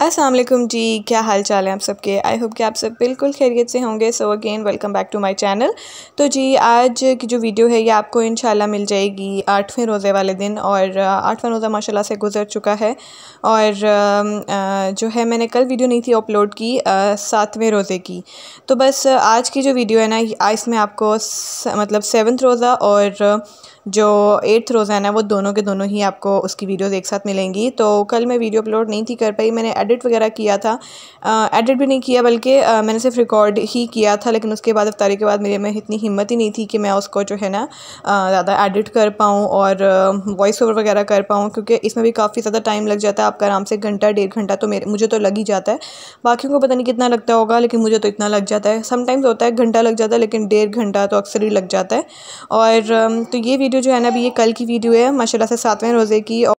असलम जी क्या हाल चाल है आप सबके आई होप कि आप सब बिल्कुल खैरियत से होंगे so again welcome back to my channel तो जी आज की जो वीडियो है ये आपको शाला मिल जाएगी आठवें रोज़े वाले दिन और आठवां रोज़ा माशाल्लाह से गुजर चुका है और जो है मैंने कल वीडियो नहीं थी अपलोड की सातवें रोज़े की तो बस आज की जो वीडियो है ना इसमें आपको मतलब सेवन्थ रोज़ा और जो एट्थ रोज है ना वो दोनों के दोनों ही आपको उसकी वीडियोज़ एक साथ मिलेंगी तो कल मैं वीडियो अपलोड नहीं थी कर पाई मैंने एडिट वगैरह किया था एडिट भी नहीं किया बल्कि मैंने सिर्फ रिकॉर्ड ही किया था लेकिन उसके बाद अफ्तारी के बाद मेरे में इतनी हिम्मत ही नहीं थी कि मैं उसको जो है ना ज़्यादा एडिट कर पाऊँ और वॉइस ओवर वगैरह कर पाऊँ क्योंकि इसमें भी काफ़ी ज़्यादा टाइम लग जाता है आपका आराम से घंटा डेढ़ घंटा तो मेरे मुझे तो लग ही जाता है बाकियों को पता नहीं कितना लगता होगा लेकिन मुझे तो इतना लग जाता है समटाइम्स होता है घंटा लग जाता है लेकिन डेढ़ घंटा तो अक्सर ही लग जाता है और तो ये वीडियो वीडियो जो है ना अभी ये कल की वीडियो है माशाल्लाह से सातवें रोज़े की और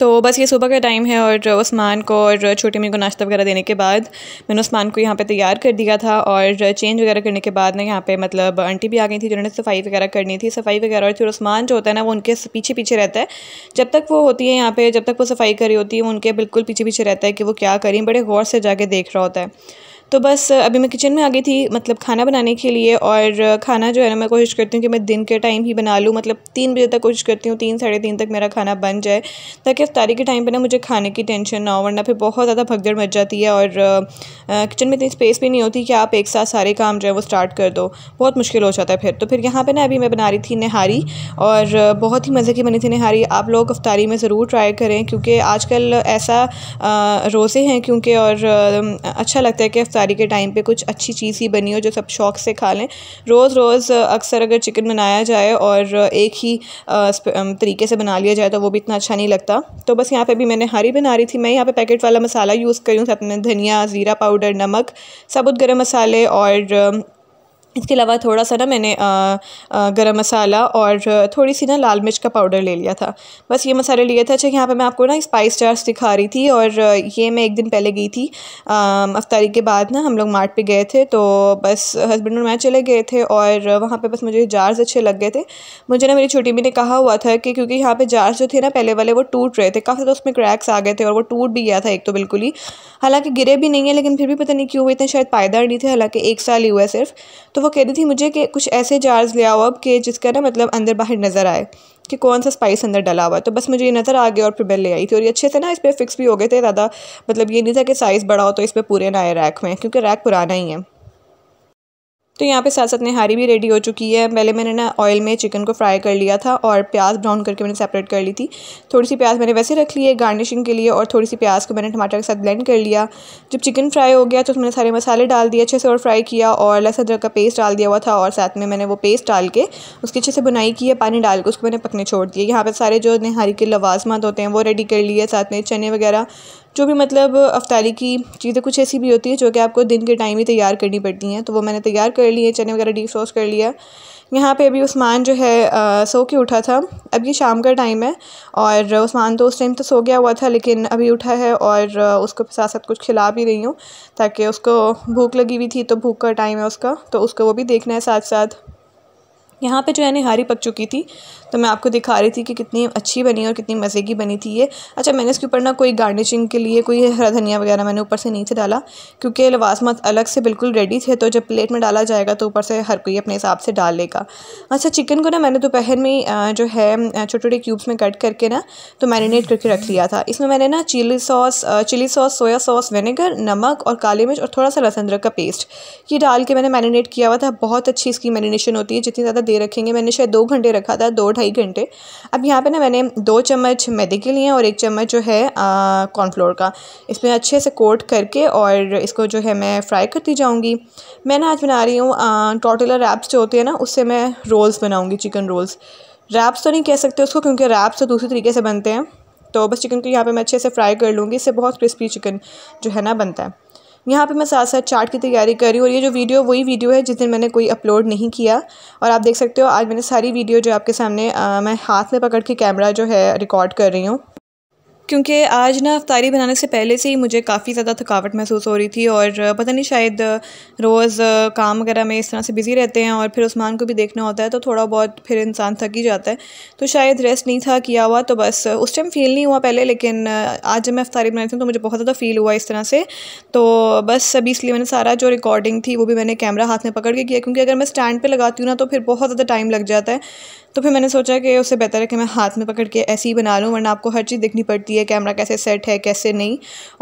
तो बस ये सुबह का टाइम है और उस्मान को और छोटी मी को नाश्ता वगैरह देने के बाद मैंने उस्मान को यहाँ पे तैयार कर दिया था और चेंज वगैरह करने के बाद ना यहाँ पे मतलब आंटी भी आ गई थी जिन्होंने सफाई वगैरह करनी थी सफाई वगैरह और फिर उस्मान जो होता है ना वो उनके पीछे पीछे रहता है जब तक वो होती है यहाँ पर जब तक वो सफाई करी होती है उनके बिल्कुल पीछे पीछे रहता है कि वो क्या करें बड़े गौर से जाके देख रहा होता है तो बस अभी मैं किचन में आ गई थी मतलब खाना बनाने के लिए और खाना जो है ना मैं कोशिश करती हूँ कि मैं दिन के टाइम ही बना लूँ मतलब तीन बजे तक कोशिश करती हूँ तीन साढ़े तीन तक मेरा खाना बन जाए ताकि अफ्तारी के टाइम पर ना मुझे खाने की टेंशन ना हो वरना फिर बहुत ज़्यादा भगदड़ मच जाती है और किचन में इतनी स्पेस भी नहीं होती कि आप एक साथ सारे काम जो है वो स्टार्ट कर दो बहुत मुश्किल हो जाता है फिर तो फिर यहाँ पर ना अभी मैं बना रही थी नहारी और बहुत ही मज़े की बनी थी नहारी आप लोग अफ्तारी में ज़रूर ट्राई करें क्योंकि आजकल ऐसा रोज़े हैं क्योंकि और अच्छा लगता है कि इफ्तारी के टाइम पे कुछ अच्छी चीज़ ही बनी हो जो सब शौक से खा लें रोज़ रोज़ अक्सर अगर चिकन बनाया जाए और एक ही तरीके से बना लिया जाए तो वो भी इतना अच्छा नहीं लगता तो बस यहाँ पर भी मैंने हरी बना रही थी मैं यहाँ पर पैकेट वाला मसाला यूज़ करी हूँ साथ में धनिया ज़ीरा पाउडर नमक साबुत गर्म मसाले और इसके अलावा थोड़ा सा ना मैंने गरम मसाला और थोड़ी सी ना लाल मिर्च का पाउडर ले लिया था बस ये मसाले लिए थे अच्छा यहाँ पे मैं आपको ना स्पाइस जार्स दिखा रही थी और ये मैं एक दिन पहले गई थी अफ्तारी के बाद ना हम लोग मार्ट पे गए थे तो बस हस्बैंड और मैं चले गए थे और वहाँ पे बस मुझे जार्स अच्छे लग गए थे मुझे ना मेरी छोटी मैंने ने कहा हुआ था कि क्योंकि यहाँ पर जार्स जो थे ना पहले वाले वो टूट रहे थे काफ़ी ज़्यादा तो उसमें क्रैक्स आ गए थे और वो टूट भी गया था एक तो बिल्कुल ही हालाँकि गिरे भी नहीं है लेकिन फिर भी पता नहीं क्यों इतने शायद पायदार नहीं थे हालाँकि एक साल ही हुआ है सिर्फ तो तो वो कह रही थी मुझे कि कुछ ऐसे जार्स ले आओ अब कि जिसका ना मतलब अंदर बाहर नज़र आए कि कौन सा स्पाइस अंदर डला हुआ है तो बस मुझे ये नज़र आ गया और फिर बेल ले आई थी और ये अच्छे से ना इस पर फिक्स भी हो गए थे ज़्यादा मतलब ये नहीं था कि साइज़ बड़ा हो तो इस पर पूरे ना आए रैक में क्योंकि रैक पुराना ही है तो यहाँ पे साथ साथ निहारी भी रेडी हो चुकी है पहले मैंने ना ऑयल में चिकन को फ्राई कर लिया था और प्याज ब्राउन करके मैंने सेपरेट कर ली थी थोड़ी सी प्याज मैंने वैसे रख ली है गार्निशिंग के लिए और थोड़ी सी प्याज को मैंने टमाटर के साथ ब्लेंड कर लिया जब चिकन फ्राई हो गया तो उसमें सारे मसाले डाल दिए अच्छे से और फ्राई किया और लहसुन अदरक का पेस्ट डाल दिया हुआ था और साथ में मैंने वो पेस्ट डाल के उसकी अच्छे से बुनाई की है पानी डाल के उसको मैंने पकने छोड़ दिया यहाँ पर सारे जो निहारी के लवाजमत होते हैं वो रेडी कर लिए साथ में चने वगैरह जो भी मतलब अफ्तारी की चीज़ें कुछ ऐसी भी होती है जो कि आपको दिन के टाइम ही तैयार करनी पड़ती हैं तो वो मैंने तैयार कर लिए चने वगैरह डीप सॉस कर लिया यहाँ पे अभी उस्मान जो है आ, सो के उठा था अब ये शाम का टाइम है और उस्मान तो उस टाइम तो सो गया हुआ था लेकिन अभी उठा है और उसको साथ साथ कुछ खिला भी रही हूँ ताकि उसको भूख लगी हुई थी तो भूख का टाइम है उसका तो उसको वो भी देखना है साथ साथ यहाँ पे जो है निहारी पक चुकी थी तो मैं आपको दिखा रही थी कि कितनी अच्छी बनी और कितनी मज़े की बनी थी ये अच्छा मैंने इसके ऊपर ना कोई गार्निशिंग के लिए कोई हरा धनिया वगैरह मैंने ऊपर से नीचे डाला क्योंकि लवासमत अलग से बिल्कुल रेडी थे तो जब प्लेट में डाला जाएगा तो ऊपर से हर कोई अपने हिसाब से डाल लेगा अच्छा चिकन को ना मैंने दोपहर में जो है छोटे छोटे क्यूब्स में कट करके ना तो मैरिनेट करके रख लिया था इसमें मैंने ना chilli sauce chilli sauce soya sauce vinegar नमक और काली मिर्च और थोड़ा सा लहसुन अदरक का पेस्ट ये डाल के मैंने मैरिनेट किया हुआ था बहुत अच्छी इसकी मैरिनेशन होती है जितनी ज़्यादा दे रखेंगे मैंने शायद दो घंटे रखा था दो ढाई घंटे अब यहाँ पे ना मैंने दो चम्मच मैदे के लिए और एक चम्मच जो है कॉर्नफ्लोर का इसमें अच्छे से कोट करके और इसको जो है मैं फ्राई करती जाऊँगी मैं ना आज बना रही हूँ टोटला रैप्स जो होते हैं ना उससे मैं रोल्स बनाऊँगी चिकन रोल्स रैप्स तो नहीं कह सकते उसको क्योंकि रैप्स तो दूसरे तरीके से बनते हैं तो बस चिकन को यहाँ पे मैं अच्छे से फ्राई कर लूँगी इससे बहुत क्रिस्पी चिकन जो है ना बनता है यहाँ पे मैं साथ साथ चार्ट की तैयारी कर रही हूँ और ये जो वीडियो वही वीडियो है जिस दिन मैंने कोई अपलोड नहीं किया और आप देख सकते हो आज मैंने सारी वीडियो जो आपके सामने आ, मैं हाथ में पकड़ के कैमरा जो है रिकॉर्ड कर रही हूँ क्योंकि आज ना अफ्तारी बनाने से पहले से ही मुझे काफ़ी ज़्यादा थकावट महसूस हो रही थी और पता नहीं शायद रोज़ काम वगैरह में इस तरह से बिज़ी रहते हैं और फिर उस्मान को भी देखना होता है तो थोड़ा बहुत फिर इंसान थक ही जाता है तो शायद रेस्ट नहीं था किया हुआ तो बस उस टाइम फ़ील नहीं हुआ पहले लेकिन आज जब मैं अफ्तारी बनाई थी तो मुझे बहुत ज़्यादा फ़ील हुआ इस तरह से तो बस अभी इसलिए मैंने सारा जो रिकॉर्डिंग थी वो भी मैंने कैमरा हाथ में पकड़ के किया क्योंकि अगर मैं स्टैंड पर लगाती हूँ ना तो फिर बहुत ज़्यादा टाइम लग जाता है तो फिर मैंने सोचा कि उससे बेहतर है कि मैं हाथ में पकड़ के ऐसे ही बना लूँ वरना आपको हर चीज़ देखनी पड़ती है है कैमरा कैसे सेट है कैसे नहीं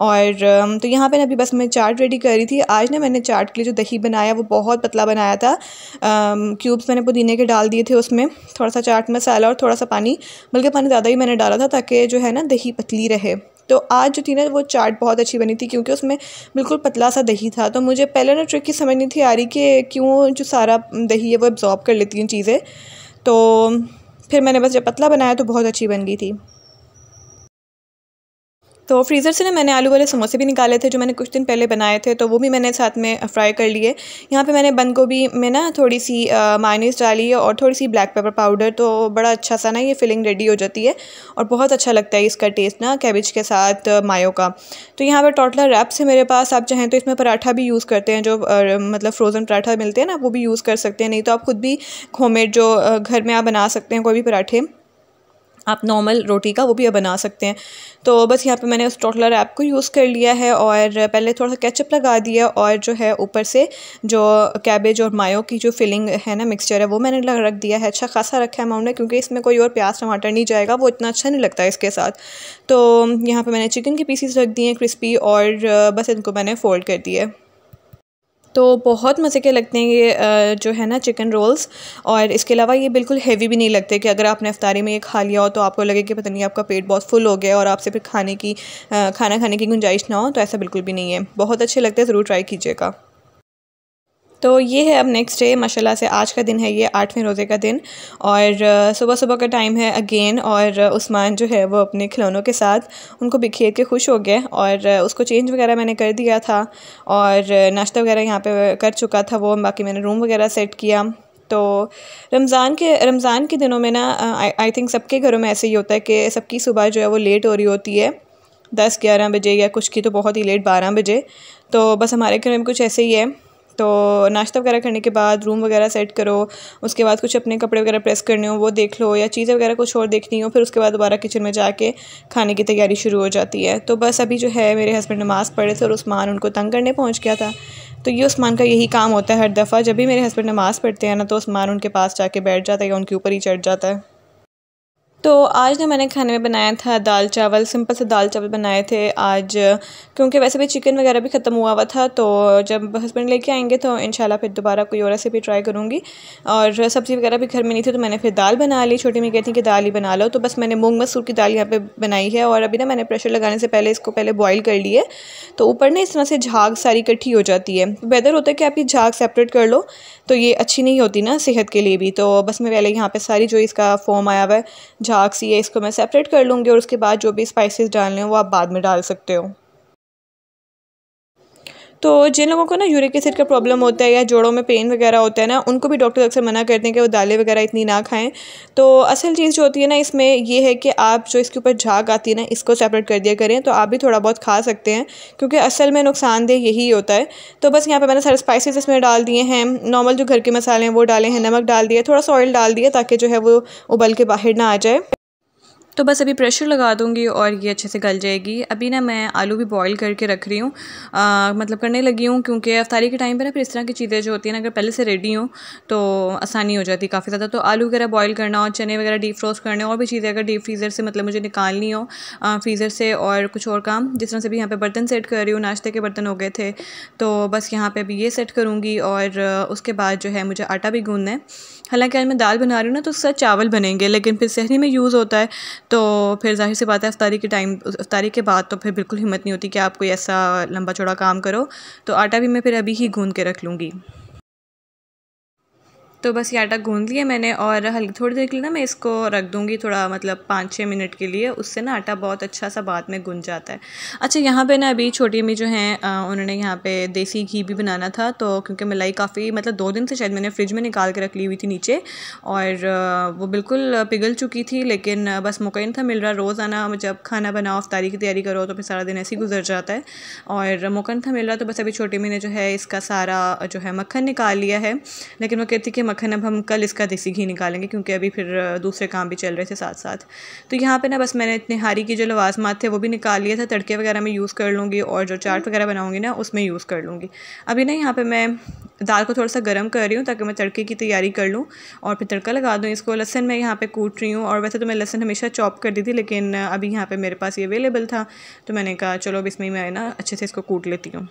और um, तो यहाँ पे ना अभी बस मैं चाट रेडी कर रही थी आज ना मैंने चाट के लिए जो दही बनाया वो बहुत पतला बनाया था क्यूब्स um, मैंने पुदीने के डाल दिए थे उसमें थोड़ा सा चाट मसाला और थोड़ा सा पानी बल्कि पानी ज़्यादा ही मैंने डाला था ताकि जो है ना दही पतली रहे तो आज जो थी ना वो चाट बहुत अच्छी बनी थी क्योंकि उसमें बिल्कुल पतला सा दही था तो मुझे पहले ना ट्रिक ही समझ नहीं थी आ रही कि क्यों जो सारा दही है वो एब्ज़ॉर्ब कर लेती हैं चीज़ें तो फिर मैंने बस जब पतला बनाया तो बहुत अच्छी बन गई थी तो फ्रीज़र से ना मैंने आलू वाले समोसे भी निकाले थे जो मैंने कुछ दिन पहले बनाए थे तो वो भी मैंने साथ में फ्राई कर लिए यहाँ पे मैंने बंद गोभी में ना थोड़ी सी मायनीस डाली है और थोड़ी सी ब्लैक पेपर पाउडर तो बड़ा अच्छा सा ना ये फिलिंग रेडी हो जाती है और बहुत अच्छा लगता है इसका टेस्ट ना कैबिज के साथ मायो का तो यहाँ पर टोटला रैप्स है मेरे पास आप चाहें तो इसमें पराठा भी यूज़ करते हैं जो मतलब फ्रोज़न पराठा मिलते हैं ना वो भी यूज़ कर सकते हैं नहीं तो आप खुद भी होम जो घर में आप बना सकते हैं कोई भी पराठे आप नॉर्मल रोटी का वो भी बना सकते हैं तो बस यहाँ पे मैंने उस टोटलर ऐप को यूज़ कर लिया है और पहले थोड़ा सा कैचअप लगा दिया और जो है ऊपर से जो कैबेज और मायो की जो फिलिंग है ना मिक्सचर है वो मैंने लग रख दिया है अच्छा खासा रखा है अमाउंट में क्योंकि इसमें कोई और प्याज टमाटर नहीं जाएगा वो इतना अच्छा नहीं लगता इसके साथ तो यहाँ पर मैंने चिकन के पीसीस रख दिए हैं क्रिस्पी और बस इनको मैंने फ़ोल्ड कर है तो बहुत मज़े के लगते हैं ये जो है ना चिकन रोल्स और इसके अलावा ये बिल्कुल हैवी भी नहीं लगते कि अगर आपने अफ्तारी में ये खा लिया हो तो आपको लगे कि पता नहीं आपका पेट बहुत फुल हो गया और आपसे फिर खाने की खाना खाने की गुंजाइश ना हो तो ऐसा बिल्कुल भी नहीं है बहुत अच्छे लगते हैं ज़रूर ट्राई कीजिएगा तो ये है अब नेक्स्ट डे माशाल्लाह से आज का दिन है ये आठवें रोज़े का दिन और सुबह सुबह का टाइम है अगेन और उस्मान जो है वो अपने खिलौनों के साथ उनको बिखेर के खुश हो गए और उसको चेंज वगैरह मैंने कर दिया था और नाश्ता वगैरह यहाँ पे कर चुका था वो बाकी मैंने रूम वगैरह सेट किया तो रमज़ान के रमज़ान के दिनों में ना आई थिंक सबके घरों में ऐसे ही होता है कि सबकी सुबह जो है वो लेट हो रही होती है दस ग्यारह बजे या कुछ की तो बहुत ही लेट बारह बजे तो बस हमारे घर में कुछ ऐसे ही है तो नाश्ता वगैरह करने के बाद रूम वगैरह सेट करो उसके बाद कुछ अपने कपड़े वगैरह प्रेस करने हो वो देख लो या चीज़ें वगैरह कुछ और देखनी हो फिर उसके बाद दोबारा किचन में जाके खाने की तैयारी शुरू हो जाती है तो बस अभी जो है मेरे हस्बैंड नमाज़ पढ़े थे और उस्मान उनको तंग करने पहुँच गया था तो ये उस्मान का यही काम होता है हर दफ़ा जब भी मेरे हस्बैंड नमाज़ पढ़ते हैं ना तो उस्मान उनके पास जाके बैठ जाता है या उनके ऊपर ही चढ़ जाता है तो आज ना मैंने खाने में बनाया था दाल चावल सिंपल से दाल चावल बनाए थे आज क्योंकि वैसे भी चिकन वगैरह भी ख़त्म हुआ हुआ था तो जब हस्बैंड लेके आएंगे तो इन फिर दोबारा कोई और रेसिपी ट्राई करूँगी और सब्ज़ी वगैरह भी घर में नहीं थी तो मैंने फिर दाल बना ली छोटी में कहती कि दाल ही बना लो तो बस मैंने मूँग मसूर की दाल यहाँ पर बनाई है और अभी ना मैंने प्रेशर लगाने से पहले इसको पहले बॉयल कर लिए तो ऊपर ना इस तरह से झाग सारी इकट्ठी हो जाती है बेहतर होता है कि आप ये झाग सेपरेट कर लो तो ये अच्छी नहीं होती ना सेहत के लिए भी तो बस मैं पहले यहाँ पर सारी जो इसका फॉर्म आया हुआ है झाग सी है इसको मैं सेपरेट कर लूँगी और उसके बाद जो भी स्पाइसेस डालने हैं वो आप बाद में डाल सकते हो तो जिन लोगों को ना यूरिक एसिड का प्रॉब्लम होता है या जोड़ों में पेन वगैरह होता है ना उनको भी डॉक्टर अक्सर मना करते हैं कि वो दालें वगैरह इतनी ना खाएं तो असल चीज़ जो होती है ना इसमें ये है कि आप जो इसके ऊपर झाग आती है ना इसको सेपरेट कर दिया करें तो आप भी थोड़ा बहुत खा सकते हैं क्योंकि असल में नुकसानदेह यही होता है तो बस यहाँ पर मैंने सारे स्पाइसिस इसमें डाल दिए हैं नॉर्मल जो घर के मसाले हैं वो डाले हैं नमक डाल दिया थोड़ा सा ऑयल डाल दिया ताकि जो है वो उबल के बाहर ना आ जाए तो बस अभी प्रेशर लगा दूँगी और ये अच्छे से गल जाएगी अभी ना मैं आलू भी बॉईल करके रख रही हूँ मतलब करने लगी हूँ क्योंकि अफ्तारी के टाइम पर ना फिर इस तरह की चीज़ें जो होती हैं ना अगर पहले से रेडी हूँ तो आसानी हो जाती है काफ़ी ज़्यादा तो आलू वगैरह बॉयल करना और चने वगैरह डीप फ्रोस्ट करने और भी चीज़ें अगर डीप फ्रीज़र से मतलब मुझे निकालनी हो फ्रीज़र से और कुछ और काम जिस तरह से भी यहाँ पर बर्तन सेट कर रही हूँ नाश्ते के बर्तन हो गए थे तो बस यहाँ पर अभी ये सेट करूँगी और उसके बाद जो है मुझे आटा भी गूँधना है हालांकि आज मैं दाल बना रही हूँ ना तो उसके चावल बनेंगे लेकिन फिर शहरी में यूज़ होता है तो फिर जाहिर सी बात है अफ्तारी के टाइम अफ्तारी के बाद तो फिर बिल्कुल हिम्मत नहीं होती कि आप कोई ऐसा लंबा चौड़ा काम करो तो आटा भी मैं फिर अभी ही गूँध के रख लूँगी तो बस ये आटा गूंद लिया मैंने और हल्की थोड़ी देर के लिए ना मैं इसको रख दूँगी थोड़ा मतलब पाँच छः मिनट के लिए उससे ना आटा बहुत अच्छा सा बाद में गूंज जाता है अच्छा यहाँ पे ना अभी छोटी अम्मी जो हैं उन्होंने यहाँ पे देसी घी भी बनाना था तो क्योंकि मलाई काफ़ी मतलब दो दिन से शायद मैंने फ्रिज में निकाल के रख ली हुई थी नीचे और वो बिल्कुल पिघल चुकी थी लेकिन बस मौका था मिल रहा रोज़ाना जब खाना बनाओ अफ्तारी की तैयारी करो तो फिर सारा दिन ऐसे ही गुजर जाता है और मौका नहीं था मिल रहा तो बस अभी छोटी अम्मी ने जो है इसका सारा जो है मक्खन निकाल लिया है लेकिन वो कहती कि मक्खन अब हम कल इसका देसी घी निकालेंगे क्योंकि अभी फिर दूसरे काम भी चल रहे थे साथ साथ तो यहाँ पे ना बस मैंने इतने हारी की जो लवाजमात थे वो भी निकाल लिया था तड़के वगैरह में यूज़ कर लूँगी और जो चाट हम्म। वगैरह बनाऊँगी ना उसमें यूज़ कर लूँगी अभी ना यहाँ पर मैं दाल को थोड़ा सा गर्म कर रही हूँ ताकि मैं तड़के की तैयारी कर लूँ और फिर तड़का लगा दूँ इसको लहसन मैं यहाँ पर कूट रही हूँ और वैसे तो मैं लहसन हमेशा चॉप कर दी थी लेकिन अभी यहाँ पर मेरे पास ये अवेलेबल था तो मैंने कहा चलो अब इसमें मैं ना अच्छे से इसको कूट लेती हूँ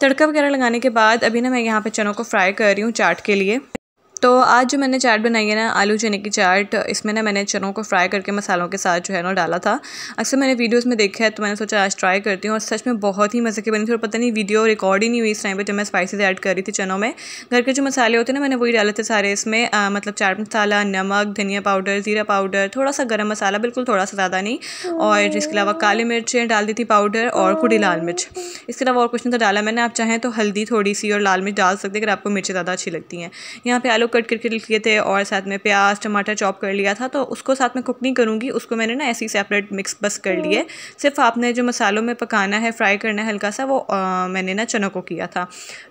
तड़का वगैरह लगाने के बाद अभी ना मैं यहाँ पे चनों को फ्राई कर रही हूँ चाट के लिए तो आज जो मैंने चाट बनाई है ना आलू चने की चाट इसमें ना मैंने चनों को फ्राई करके मसालों के साथ जो है ना डाला था अक्सर मैंने वीडियोस में देखा है तो मैंने सोचा आज ट्राई करती हूँ और सच में बहुत ही मज़े की बनी थी और पता नहीं वीडियो रिकॉर्ड ही नहीं हुई इस टाइम पर जब मैं स्पाइसेस ऐड कर रही थी चनों में घर के जो मसाले होते ना मैंने वही डाले थे सारे इसमें आ, मतलब चाट मसाला नमक धनिया पाउडर ज़ीरा पाउडर थोड़ा सा गर्म मसाला बिल्कुल थोड़ा सा ज़्यादा नहीं और इसके अलावा काली मिर्चें डाल दी थी पाउडर और खुड़ी लाल मिर्च इसके अलावा और कुछ नहीं तो डाला मैंने आप चाहें तो हल्दी थोड़ी सी और लाल मिर्च डाल सकते अगर आपको मिर्चें ज़्यादा अच्छी लगती हैं यहाँ पर आलू आलू कट करके लिए थे और साथ में प्याज टमाटर चॉप कर लिया था तो उसको साथ में कुक नहीं करूँगी उसको मैंने ना ऐसी सेपरेट मिक्स बस कर लिए हम्म। सिर्फ आपने जो मसालों में पकाना है फ्राई करना है हल्का सा वो आ, मैंने ना चनों को किया था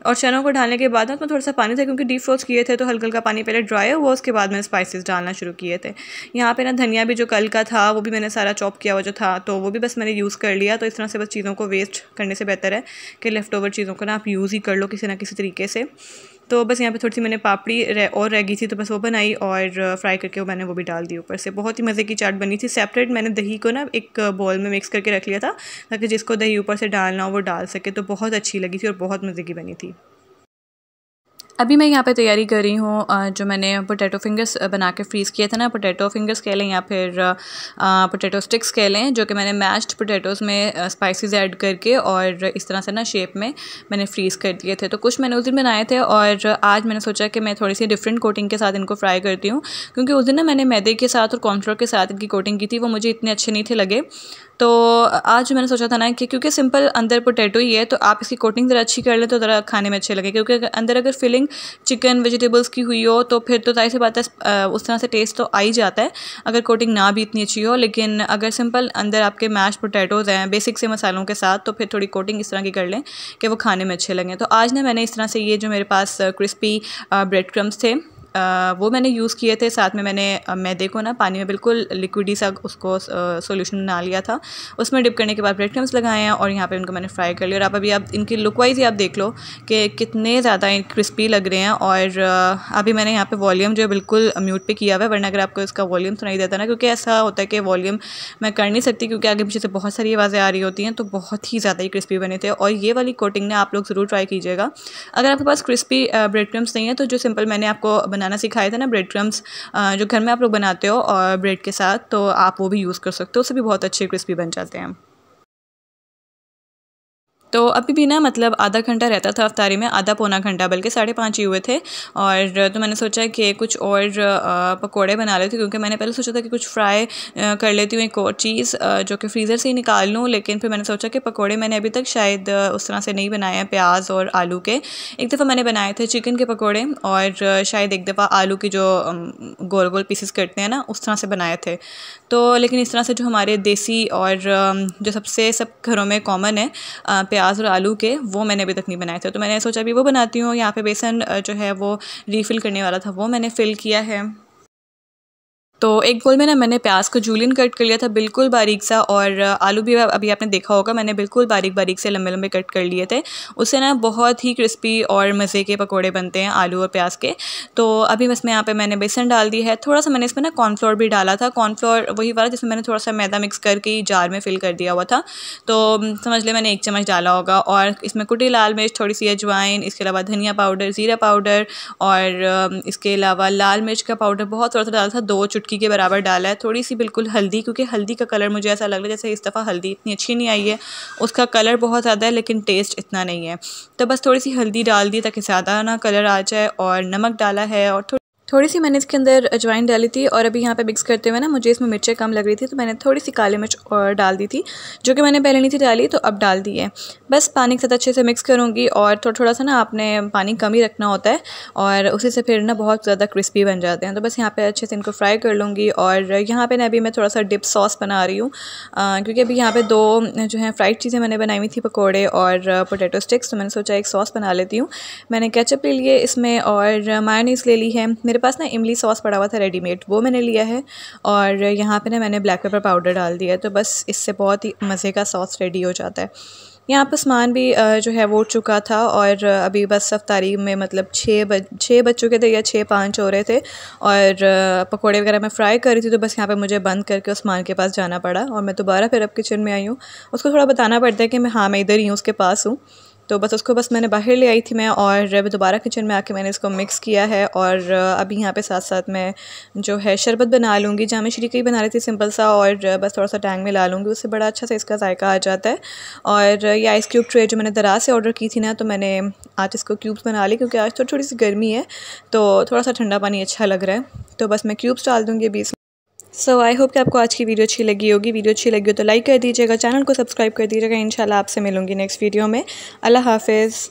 और चनों को डालने के बाद ना उसमें थोड़ा सा पानी था क्योंकि डीप फ्रोज किए थे तो हल्का हल्का पानी पहले ड्राई हुआ उसके बाद मैंने स्पाइसिस डालना शुरू किए थे यहाँ पर ना धनिया भी जो कल का था वो भी मैंने सारा चॉप किया हुआ जो था तो वो भी बस मैंने यूज़ कर लिया तो इस तरह से बस चीज़ों को वेस्ट करने से बेहतर है कि लेफ़्ट ओवर चीज़ों को ना आप यूज़ ही कर लो किसी ना किसी तरीके से तो बस यहाँ पे थोड़ी सी मैंने पापड़ी रह, और रह गई थी तो बस वो बनाई और फ्राई करके वो मैंने वो भी डाल दी ऊपर से बहुत ही मज़े की चाट बनी थी सेपरेट मैंने दही को ना एक बॉल में मिक्स करके रख लिया था ताकि जिसको दही ऊपर से डालना हो वो डाल सके तो बहुत अच्छी लगी थी और बहुत मज़े की बनी थी अभी मैं यहाँ पे तैयारी कर रही हूँ जो मैंने पोटैटो फिंगर्स बना के फ्रीज़ किए थे ना पोटैटो फिंगर्स कह लें या फिर पोटैटो स्टिक्स कह लें जो कि मैंने मैश्ड पोटैटोज़ में स्पाइसेस ऐड करके और इस तरह से ना शेप में मैंने फ्रीज़ कर दिए थे तो कुछ मैंने उस दिन बनाए थे और आज मैंने सोचा कि मैं थोड़ी सी डिफरेंट कोटिंग के साथ इनको फ्राई करती हूँ क्योंकि उस दिन ना मैंने मैदे के साथ और कॉर्नफ्लोर के साथ इनकी कोटिंग की थी वो मुझे इतने अच्छे नहीं थे लगे तो आज मैंने सोचा था ना कि क्योंकि सिंपल अंदर पोटैटो ही है तो आप इसकी कोटिंग ज़रा अच्छी कर लें तो ज़रा खाने में अच्छे लगे क्योंकि अंदर अगर फिलिंग चिकन वेजिटेबल्स की हुई हो तो फिर तो जाहिर से बात है उस तरह से टेस्ट तो आ ही जाता है अगर कोटिंग ना भी इतनी अच्छी हो लेकिन अगर सिंपल अंदर आपके मैश पोटैटोज़ हैं बेसिक से मसालों के साथ तो फिर थोड़ी कोटिंग इस तरह की कर लें कि वो खाने में अच्छे लगें तो आज ना मैंने इस तरह से ये जो मेरे पास क्रिस्पी ब्रेड क्रम्स थे वो मैंने यूज़ किए थे साथ में मैंने मैदे को ना पानी में बिल्कुल लिक्विडी सा उसको सोल्यूशन बना लिया था उसमें डिप करने के बाद ब्रेड क्रम्स लगाए हैं और यहाँ पे उनको मैंने फ्राई कर लिया और आप अभी आप इनकी लुक वाइज ही आप देख लो कि कितने ज़्यादा क्रिस्पी लग रहे हैं और अभी मैंने यहाँ पर वॉल्यूम जो है बिल्कुल म्यूट पर किया हुआ है वरना अगर आपको इसका वॉल्यूम सुनाई देता ना क्योंकि ऐसा होता है कि वॉल्यूम मैं कर नहीं सकती क्योंकि आगे पीछे से बहुत सारी आवाज़ें आ रही होती हैं तो बहुत ही ज़्यादा ही क्रिस्पी बने थे और ये वाली कोटिंग ना आप लोग ज़रूर ट्राई कीजिएगा अगर आपके पास क्रिस्पी ब्रेड क्रम्स नहीं है तो जो सिंपल मैंने आपको बना बनाना सिखाए थे ना ब्रेड क्रम्स जो घर में आप लोग बनाते हो और ब्रेड के साथ तो आप वो भी यूज़ कर सकते हो उससे भी बहुत अच्छे क्रिस्पी बन जाते हैं तो अभी भी ना मतलब आधा घंटा रहता था अफ्तारी में आधा पौना घंटा बल्कि साढ़े पाँच ही हुए थे और तो मैंने सोचा कि कुछ और पकोड़े बना लेती क्योंकि मैंने पहले सोचा था कि कुछ फ्राई कर लेती हूँ एक और चीज़ जो कि फ्रीज़र से ही निकाल लूँ लेकिन फिर मैंने सोचा कि पकौड़े मैंने अभी तक शायद उस तरह से नहीं बनाए हैं प्याज और आलू के एक दफ़ा मैंने बनाए थे चिकन के पकौड़े और शायद एक दफ़ा आलू की जो गोल गोल पीसेस कटते हैं ना उस तरह से बनाए थे तो लेकिन इस तरह से जो हमारे देसी और जो सबसे सब घरों में कॉमन है प्याज और आलू के वो मैंने अभी तक नहीं बनाए थे तो मैंने सोचा अभी वो बनाती हूँ यहाँ पे बेसन जो है वो रीफ़िल करने वाला था वो मैंने फ़िल किया है तो एक बोल में ना मैंने प्याज को जूलियन कट कर लिया था बिल्कुल बारीक सा और आलू भी अभी आपने देखा होगा मैंने बिल्कुल बारीक बारीक से लंबे लंबे कट कर लिए थे उससे ना बहुत ही क्रिस्पी और मज़े के पकोड़े बनते हैं आलू और प्याज के तो अभी बस मैं यहाँ पे मैंने बेसन डाल दी है थोड़ा सा मैंने इसमें ना कॉर्नफ्लोर भी डाला था कॉर्नफ्लोर वही वाला जिसमें मैंने थोड़ा सा मैदा मिक्स करके जार में फिल कर दिया हुआ था तो समझ ले मैंने एक चम्मच डाला होगा और इसमें कुटी लाल मिर्च थोड़ी सी अजवाइन इसके अलावा धनिया पाउडर ज़ीरा पाउडर और इसके अलावा लाल मिर्च का पाउडर बहुत थोड़ा सा डाला था दो चुटकी चुटकी के बराबर डाला है थोड़ी सी बिल्कुल हल्दी क्योंकि हल्दी का कलर मुझे ऐसा लग रहा है जैसे इस दफ़ा हल्दी इतनी अच्छी नहीं आई है उसका कलर बहुत ज़्यादा है लेकिन टेस्ट इतना नहीं है तो बस थोड़ी सी हल्दी डाल दी ताकि ज़्यादा ना कलर आ जाए और नमक डाला है और थोड़ी सी मैंने इसके अंदर अजवाइन डाली थी और अभी यहाँ पे मिक्स करते हुए ना मुझे इसमें मिर्चें कम लग रही थी तो मैंने थोड़ी सी काली मिर्च और डाल दी थी जो कि मैंने पहले नहीं थी डाली तो अब डाल दी है बस पानी के साथ अच्छे से मिक्स करूँगी और थोड़ा थोड़ा सा ना आपने पानी कम ही रखना होता है और उसी से फिर ना बहुत ज़्यादा क्रिस्पी बन जाते हैं तो बस यहाँ पर अच्छे से इनको फ्राई कर लूँगी और यहाँ पर ना अभी मैं थोड़ा सा डिप सॉस बना रही हूँ क्योंकि अभी यहाँ पर दो जो है फ्राइड चीज़ें मैंने बनाई हुई थी पकौड़े और पोटैटो स्टिक्स तो मैंने सोचा एक सॉस बना लेती हूँ मैंने कैचअप ले लिए इसमें और मायोनीस ले ली है मेरे पास ना इमली सॉस पड़ा हुआ था रेडीमेड वो मैंने लिया है और यहाँ पे ना मैंने ब्लैक पेपर पाउडर डाल दिया है तो बस इससे बहुत ही मज़े का सॉस रेडी हो जाता है यहाँ पर सामान भी जो है वो चुका था और अभी बस अफ्तारी में मतलब छः बज छः बज चुके थे या छः पाँच हो रहे थे और पकोड़े वगैरह मैं फ्राई कर रही थी तो बस यहाँ पे मुझे बंद करके उस्मान के पास जाना पड़ा और मैं दोबारा फिर अब किचन में आई हूँ उसको थोड़ा बताना पड़ता है कि मैं हाँ मैं इधर ही हूँ उसके पास हूँ तो बस उसको बस मैंने बाहर ले आई थी मैं और दोबारा किचन में आके मैंने इसको मिक्स किया है और अभी यहाँ पे साथ साथ मैं जो है शरबत बना लूँगी मैं शरीक ही बना रही थी सिंपल सा और बस थोड़ा सा टैंग में ला लूँगी उससे बड़ा अच्छा सा इसका जायका आ जाता है और ये आइस क्यूब ट्रे जो मैंने दराज से ऑर्डर की थी ना तो मैंने आज इसको क्यूब्स बना ली क्योंकि आज तो थोड़ी सी गर्मी है तो थोड़ा सा ठंडा पानी अच्छा लग रहा है तो बस मैं क्यूब्स डाल दूँगी अभी सो आई होप कि आपको आज की वीडियो अच्छी लगी होगी वीडियो अच्छी लगी हो तो लाइक कर दीजिएगा चैनल को सब्सक्राइब कर दीजिएगा इंशाल्लाह आपसे मिलूंगी नेक्स्ट वीडियो में अल्लाह हाफिज़